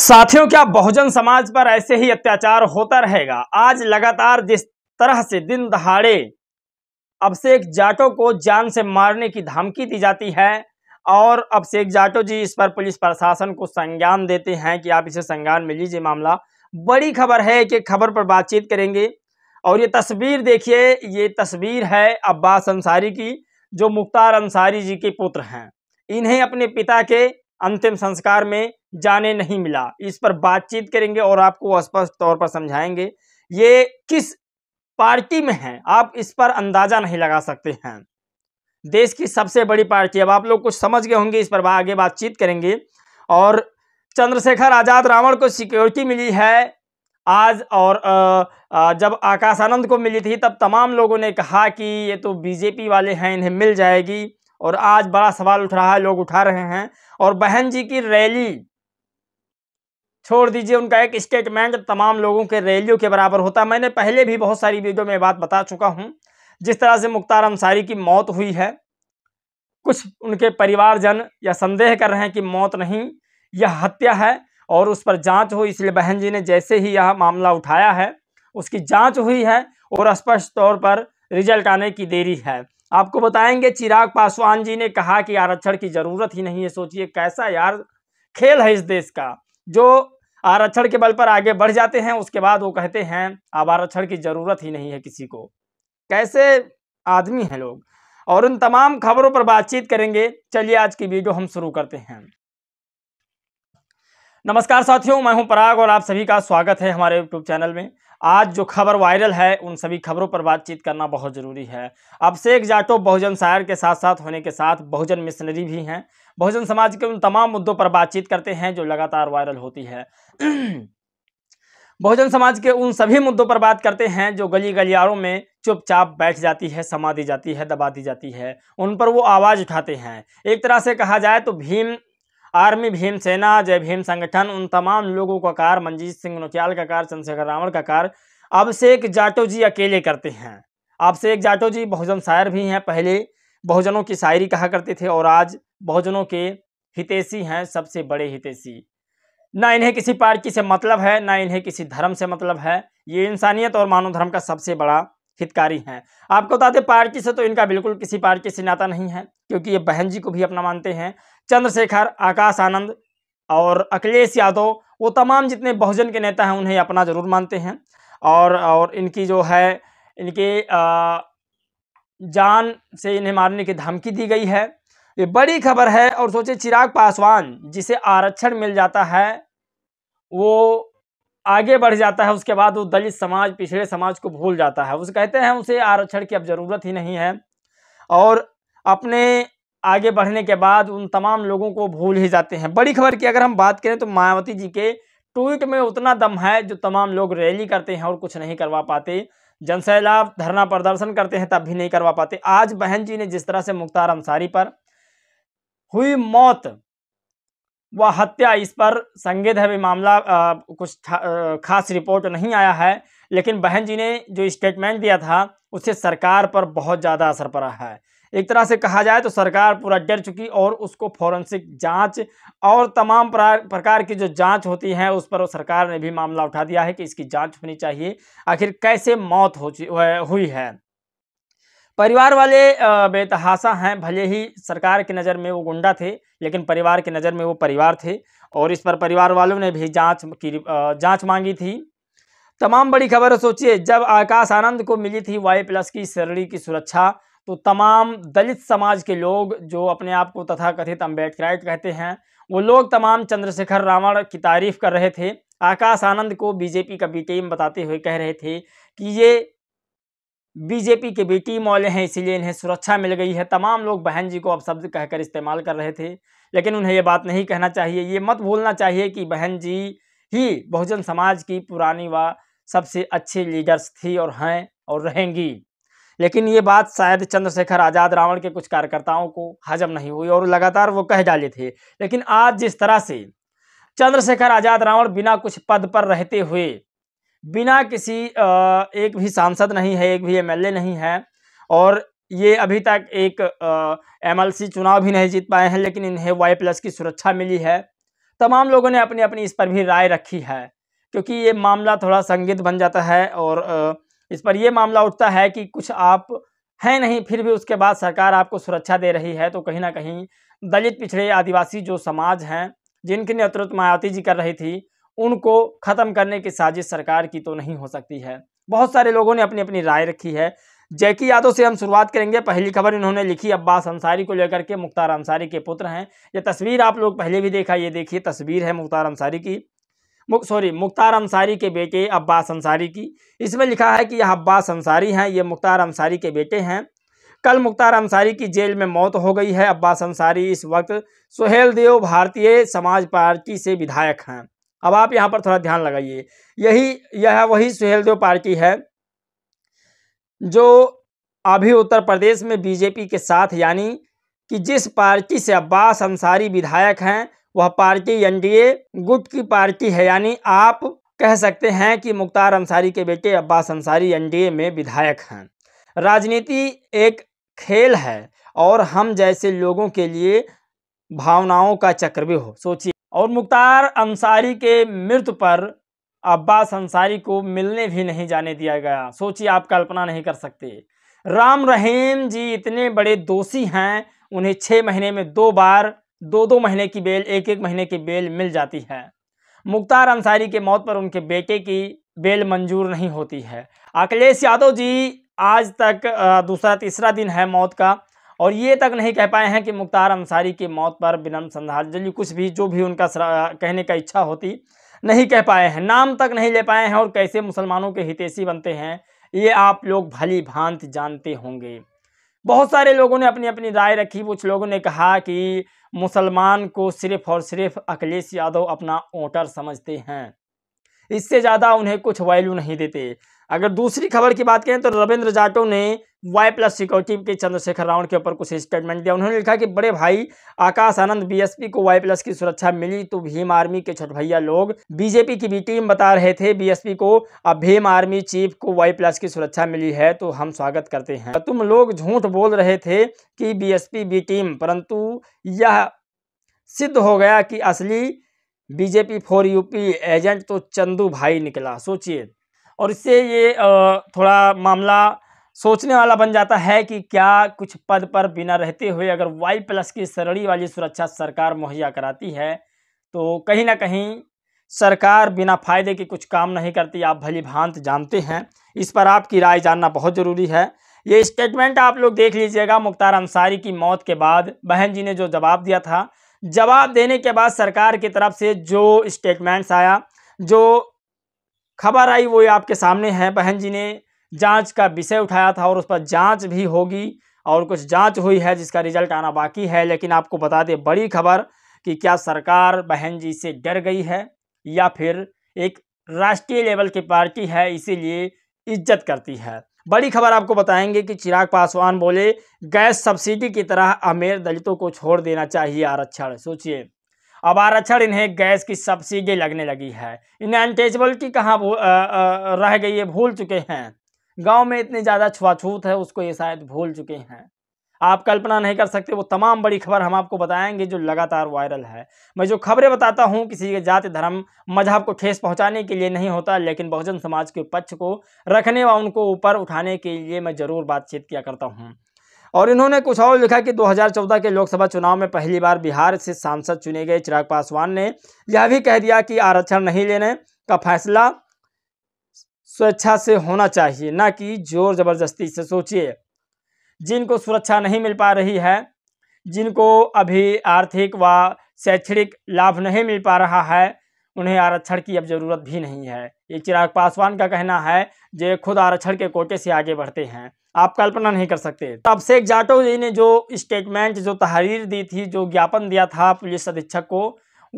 साथियों क्या बहुजन समाज पर ऐसे ही अत्याचार होता रहेगा आज लगातार जिस तरह से दिन दहाड़े अभिषेक जाटो को जान से मारने की धमकी दी जाती है और अभिषेक जाटो जी इस पर पुलिस प्रशासन को संज्ञान देते हैं कि आप इसे संज्ञान में लीजिए मामला बड़ी खबर है कि खबर पर बातचीत करेंगे और ये तस्वीर देखिए ये तस्वीर है अब्बास अंसारी की जो मुख्तार अंसारी जी के पुत्र हैं इन्हें अपने पिता के अंतिम संस्कार में जाने नहीं मिला इस पर बातचीत करेंगे और आपको स्पष्ट तौर पर समझाएंगे ये किस पार्टी में है आप इस पर अंदाजा नहीं लगा सकते हैं देश की सबसे बड़ी पार्टी अब आप लोग कुछ समझ गए होंगे इस पर आगे बातचीत करेंगे और चंद्रशेखर आज़ाद रावण को सिक्योरिटी मिली है आज और जब आकाश आनंद को मिली थी तब तमाम लोगों ने कहा कि ये तो बीजेपी वाले हैं इन्हें मिल जाएगी और आज बड़ा सवाल उठ रहा है लोग उठा रहे हैं और बहन जी की रैली छोड़ दीजिए उनका एक स्टेटमेंट तमाम लोगों के रैलियों के बराबर होता है मैंने पहले भी बहुत सारी वीडियो में बात बता चुका हूं जिस तरह से मुख्तार अंसारी की मौत हुई है कुछ उनके परिवारजन या संदेह कर रहे हैं कि मौत नहीं यह हत्या है और उस पर जांच हुई इसलिए बहन जी ने जैसे ही यह मामला उठाया है उसकी जांच हुई है और स्पष्ट तौर पर रिजल्ट आने की देरी है आपको बताएंगे चिराग पासवान जी ने कहा कि आरक्षण की ज़रूरत ही नहीं है सोचिए कैसा यार खेल है इस देश का जो आरक्षण के बल पर आगे बढ़ जाते हैं उसके बाद वो कहते हैं अब आरक्षण की ज़रूरत ही नहीं है किसी को कैसे आदमी हैं लोग और उन तमाम खबरों पर बातचीत करेंगे चलिए आज की वीडियो हम शुरू करते हैं नमस्कार साथियों मैं हूं पराग और आप सभी का स्वागत है हमारे यूट्यूब चैनल में आज जो खबर वायरल है उन सभी खबरों पर बातचीत करना बहुत ज़रूरी है एक जाटो बहुजन शायर के साथ साथ होने के साथ बहुजन मिशनरी भी हैं बहुजन समाज के उन तमाम मुद्दों पर बातचीत करते हैं जो लगातार वायरल होती है बहुजन समाज के उन सभी मुद्दों पर बात करते हैं जो गली गलियारों में चुपचाप बैठ जाती है समा दी जाती है दबा दी जाती है उन पर वो आवाज़ उठाते हैं एक तरह से कहा जाए तो भीम आर्मी भीम सेना जय भीम संगठन उन तमाम लोगों का कार मंजीत सिंह नोटियाल का कार चंद्रशेखर रावण का कार अभिषेक जाटो जी अकेले करते हैं अभिषेक जाटो जी बहुजन शायर भी हैं पहले बहुजनों की शायरी कहा करते थे और आज बहुजनों के हितेशी हैं सबसे बड़े हितेशी ना इन्हें किसी पार्टी से मतलब है ना इन्हें किसी धर्म से मतलब है ये इंसानियत और मानव धर्म का सबसे बड़ा हितकारी हैं आपको बता दें पार्टी से तो इनका बिल्कुल किसी पार्टी से नाता नहीं है क्योंकि ये बहन जी को भी अपना मानते हैं चंद्रशेखर आकाश आनंद और अखिलेश यादव वो तमाम जितने बहुजन के नेता हैं उन्हें अपना जरूर मानते हैं और और इनकी जो है इनके जान से इन्हें मारने की धमकी दी गई है ये बड़ी खबर है और सोचे चिराग पासवान जिसे आरक्षण मिल जाता है वो आगे बढ़ जाता है उसके बाद वो दलित समाज पिछड़े समाज को भूल जाता है उसे कहते हैं उसे आरक्षण की अब ज़रूरत ही नहीं है और अपने आगे बढ़ने के बाद उन तमाम लोगों को भूल ही जाते हैं बड़ी खबर की अगर हम बात करें तो मायावती जी के ट्वीट में उतना दम है जो तमाम लोग रैली करते हैं और कुछ नहीं करवा पाते जनसैलाब धरना प्रदर्शन करते हैं तब भी नहीं करवा पाते आज बहन जी ने जिस तरह से मुख्तार अंसारी पर हुई मौत व हत्या इस पर संगेद है मामला आ, कुछ आ, खास रिपोर्ट नहीं आया है लेकिन बहन जी ने जो स्टेटमेंट दिया था उससे सरकार पर बहुत ज़्यादा असर पड़ा है एक तरह से कहा जाए तो सरकार पूरा डर चुकी और उसको फॉरेंसिक जांच और तमाम प्रकार की जो जांच होती है उस पर सरकार ने भी मामला उठा दिया है कि इसकी जांच होनी चाहिए आखिर कैसे मौत हो हुई है परिवार वाले बेतहासा हैं भले ही सरकार की नज़र में वो गुंडा थे लेकिन परिवार की नज़र में वो परिवार थे और इस पर परिवार वालों ने भी जांच की जांच मांगी थी तमाम बड़ी खबर सोचिए जब आकाश आनंद को मिली थी वाई प्लस की श्रेणी की सुरक्षा तो तमाम दलित समाज के लोग जो अपने आप को तथा कथित अम्बेडकराइट कहते हैं वो लोग तमाम चंद्रशेखर रावण की तारीफ कर रहे थे आकाश आनंद को बीजेपी का बी टीम बताते हुए कह रहे थे कि ये बीजेपी के बी टीम वाले हैं इसीलिए इन्हें सुरक्षा मिल गई है तमाम लोग बहन जी को अब शब्द कहकर इस्तेमाल कर रहे थे लेकिन उन्हें ये बात नहीं कहना चाहिए ये मत भूलना चाहिए कि बहन जी ही बहुजन समाज की पुरानी व सबसे अच्छी लीडर्स थी और हैं और रहेंगी लेकिन ये बात शायद चंद्रशेखर आज़ाद रावण के कुछ कार्यकर्ताओं को हजम नहीं हुई और लगातार वो कह डाले थे लेकिन आज जिस तरह से चंद्रशेखर आज़ाद रावण बिना कुछ पद पर रहते हुए बिना किसी एक भी सांसद नहीं है एक भी एमएलए नहीं है और ये अभी तक एक एमएलसी चुनाव भी नहीं जीत पाए हैं लेकिन इन्हें वाई प्लस की सुरक्षा मिली है तमाम लोगों ने अपनी अपनी इस पर भी राय रखी है क्योंकि ये मामला थोड़ा संगीत बन जाता है और इस पर यह मामला उठता है कि कुछ आप हैं नहीं फिर भी उसके बाद सरकार आपको सुरक्षा दे रही है तो कहीं ना कहीं दलित पिछड़े आदिवासी जो समाज हैं जिनके नेतृत्व मायावती जी कर रही थी उनको ख़त्म करने की साजिश सरकार की तो नहीं हो सकती है बहुत सारे लोगों ने अपनी अपनी राय रखी है जैकी यादव से हम शुरुआत करेंगे पहली खबर इन्होंने लिखी अब्बास अंसारी को लेकर के मुख्तार अंसारी के पुत्र हैं ये तस्वीर आप लोग पहले भी देखा ये देखिए तस्वीर है मुख्तार अंसारी की सॉरी मुख्तार अंसारी के बेटे अब्बास अंसारी की इसमें लिखा है कि यह अब्बास अंसारी हैं ये मुख्तार अंसारी के बेटे हैं कल मुख्तार अंसारी की जेल में मौत हो गई है अब्बास अंसारी इस वक्त सुहेल देव भारतीय समाज पार्टी से विधायक हैं अब आप यहाँ पर थोड़ा ध्यान लगाइए यही यह वही सुहेल देव पार्टी है जो अभी उत्तर प्रदेश में बीजेपी के साथ यानी कि जिस पार्टी से अब्बास अंसारी विधायक हैं वह पार्टी एनडीए गुट की पार्टी है यानी आप कह सकते हैं कि मुख्तार अंसारी के बेटे अब्बास अंसारी एनडीए में विधायक हैं राजनीति एक खेल है और हम जैसे लोगों के लिए भावनाओं का चक्र भी हो सोचिए और मुख्तार अंसारी के मृत्यु पर अब्बास अंसारी को मिलने भी नहीं जाने दिया गया सोचिए आप कल्पना नहीं कर सकते राम रहीम जी इतने बड़े दोषी हैं उन्हें छः महीने में दो बार दो दो महीने की बेल एक एक महीने की बेल मिल जाती है मुख्तार अंसारी के मौत पर उनके बेटे की बेल मंजूर नहीं होती है अखिलेश यादव जी आज तक दूसरा तीसरा दिन है मौत का और ये तक नहीं कह पाए हैं कि मुख्तार अंसारी की मौत पर विनम्र श्रद्धांजलि कुछ भी जो भी उनका कहने का इच्छा होती नहीं कह पाए हैं नाम तक नहीं ले पाए हैं और कैसे मुसलमानों के हितेशी बनते हैं ये आप लोग भली भांत जानते होंगे बहुत सारे लोगों ने अपनी अपनी राय रखी कुछ लोगों ने कहा कि मुसलमान को सिर्फ और सिर्फ अखिलेश यादव अपना वोटर समझते हैं इससे ज़्यादा उन्हें कुछ वैल्यू नहीं देते अगर दूसरी खबर की बात करें तो रविंद्र जाटव ने वाई प्लस सिक्योरिटी के चंद्रशेखर राउंड के ऊपर कुछ स्टेटमेंट दिया उन्होंने लिखा कि बड़े भाई आकाश आनंद बीएसपी को वाई प्लस की सुरक्षा मिली तो भीम आर्मी के भैया लोग बीजेपी की भी टीम बता रहे थे बीएसपी को अब भीम आर्मी चीफ को वाई प्लस की सुरक्षा मिली है तो हम स्वागत करते हैं तुम लोग झूठ बोल रहे थे कि बी बी टीम परंतु यह सिद्ध हो गया कि असली बीजेपी फॉर यूपी एजेंट तो चंदू भाई निकला सोचिए और इससे ये थोड़ा मामला सोचने वाला बन जाता है कि क्या कुछ पद पर बिना रहते हुए अगर वाई प्लस की सरणी वाली सुरक्षा सरकार मुहैया कराती है तो कहीं ना कहीं सरकार बिना फायदे के कुछ काम नहीं करती आप भली भांत जानते हैं इस पर आपकी राय जानना बहुत ज़रूरी है ये स्टेटमेंट आप लोग देख लीजिएगा मुख्तार अंसारी की मौत के बाद बहन जी ने जो जवाब दिया था जवाब देने के बाद सरकार की तरफ से जो स्टेटमेंट्स आया जो खबर आई वो आपके सामने है बहन जी ने जांच का विषय उठाया था और उस पर जांच भी होगी और कुछ जांच हुई है जिसका रिजल्ट आना बाकी है लेकिन आपको बता दें बड़ी खबर कि क्या सरकार बहन जी से डर गई है या फिर एक राष्ट्रीय लेवल की पार्टी है इसीलिए इज्जत करती है बड़ी खबर आपको बताएंगे कि चिराग पासवान बोले गैस सब्सिडी की तरह अमीर दलितों को छोड़ देना चाहिए आरक्षण सोचिए अब आरक्षण इन्हें गैस की सब्सिडी लगने लगी है इन्हें की कहाँ रह गई है भूल चुके हैं गांव में इतनी ज़्यादा छुआछूत है उसको ये शायद भूल चुके हैं आप कल्पना नहीं कर सकते वो तमाम बड़ी खबर हम आपको बताएंगे जो लगातार वायरल है मैं जो खबरें बताता हूँ किसी के जाति धर्म मजहब को ठेस पहुँचाने के लिए नहीं होता लेकिन बहुजन समाज के पक्ष को रखने व उनको ऊपर उठाने के लिए मैं ज़रूर बातचीत किया करता हूँ और इन्होंने कुछ और लिखा कि 2014 के लोकसभा चुनाव में पहली बार बिहार से सांसद चुने गए चिराग पासवान ने यह भी कह दिया कि आरक्षण नहीं लेने का फैसला स्वेच्छा से होना चाहिए ना कि जोर ज़बरदस्ती से सोचिए जिनको सुरक्षा नहीं मिल पा रही है जिनको अभी आर्थिक व शैक्षणिक लाभ नहीं मिल पा रहा है उन्हें आरक्षण की अब ज़रूरत भी नहीं है ये चिराग पासवान का कहना है जो खुद आरक्षण के कोटे से आगे बढ़ते हैं आप कल्पना नहीं कर सकते तो अब शेख जाटो जी ने जो स्टेटमेंट जो तहरीर दी थी जो ज्ञापन दिया था पुलिस अधीक्षक को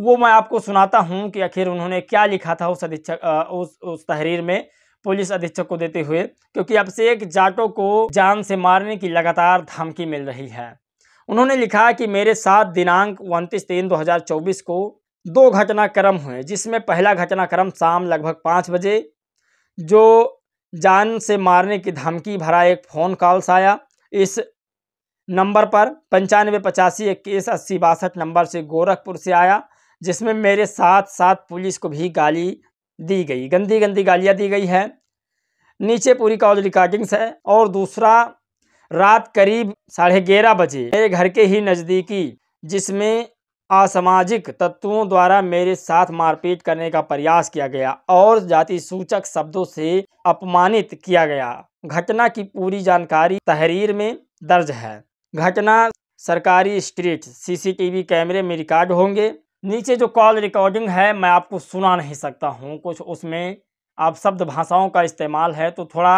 वो मैं आपको सुनाता हूँ कि आखिर उन्होंने क्या लिखा था उस अधीक्षक उस उस तहरीर में पुलिस अधीक्षक को देते हुए क्योंकि अब से एक जाटो को जान से मारने की लगातार धमकी मिल रही है उन्होंने लिखा कि मेरे साथ दिनांक उनतीस तीन दो को दो घटनाक्रम हुए जिसमें पहला घटनाक्रम शाम लगभग पाँच बजे जो जान से मारने की धमकी भरा एक फ़ोन कॉल्स आया इस नंबर पर पंचानवे पचासी इक्कीस अस्सी बासठ नंबर से गोरखपुर से आया जिसमें मेरे साथ साथ पुलिस को भी गाली दी गई गंदी गंदी गालियाँ दी गई है नीचे पूरी कॉल रिकॉर्डिंग्स है और दूसरा रात करीब साढ़े ग्यारह बजे मेरे घर के ही नज़दीकी जिसमें असामाजिक तत्वों द्वारा मेरे साथ मारपीट करने का प्रयास किया गया और जाति सूचक शब्दों से अपमानित किया गया घटना की पूरी जानकारी तहरीर में दर्ज है घटना सरकारी स्ट्रीट सीसीटीवी कैमरे में रिकॉर्ड होंगे नीचे जो कॉल रिकॉर्डिंग है मैं आपको सुना नहीं सकता हूँ कुछ उसमें आप शब्द भाषाओं का इस्तेमाल है तो थोड़ा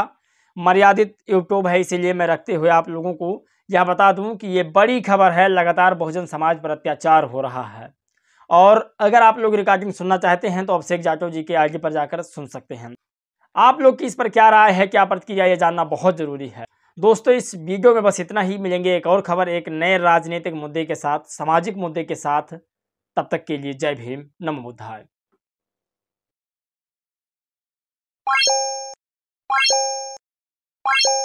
मर्यादित यूट्यूब है इसीलिए मैं रखते हुए आप लोगों को यह बता दूं कि ये बड़ी खबर है लगातार बहुजन समाज पर अत्याचार हो रहा है और अगर आप लोग रिकॉर्डिंग सुनना चाहते हैं तो आप शेख जाटव जी के आई पर जाकर सुन सकते हैं आप लोग की इस पर क्या राय है क्या प्रतिक्रिया ये जानना बहुत ज़रूरी है दोस्तों इस वीडियो में बस इतना ही मिलेंगे एक और खबर एक नए राजनीतिक मुद्दे के साथ सामाजिक मुद्दे के साथ तब तक के लिए जय भीम नमो बुद्धाय Thank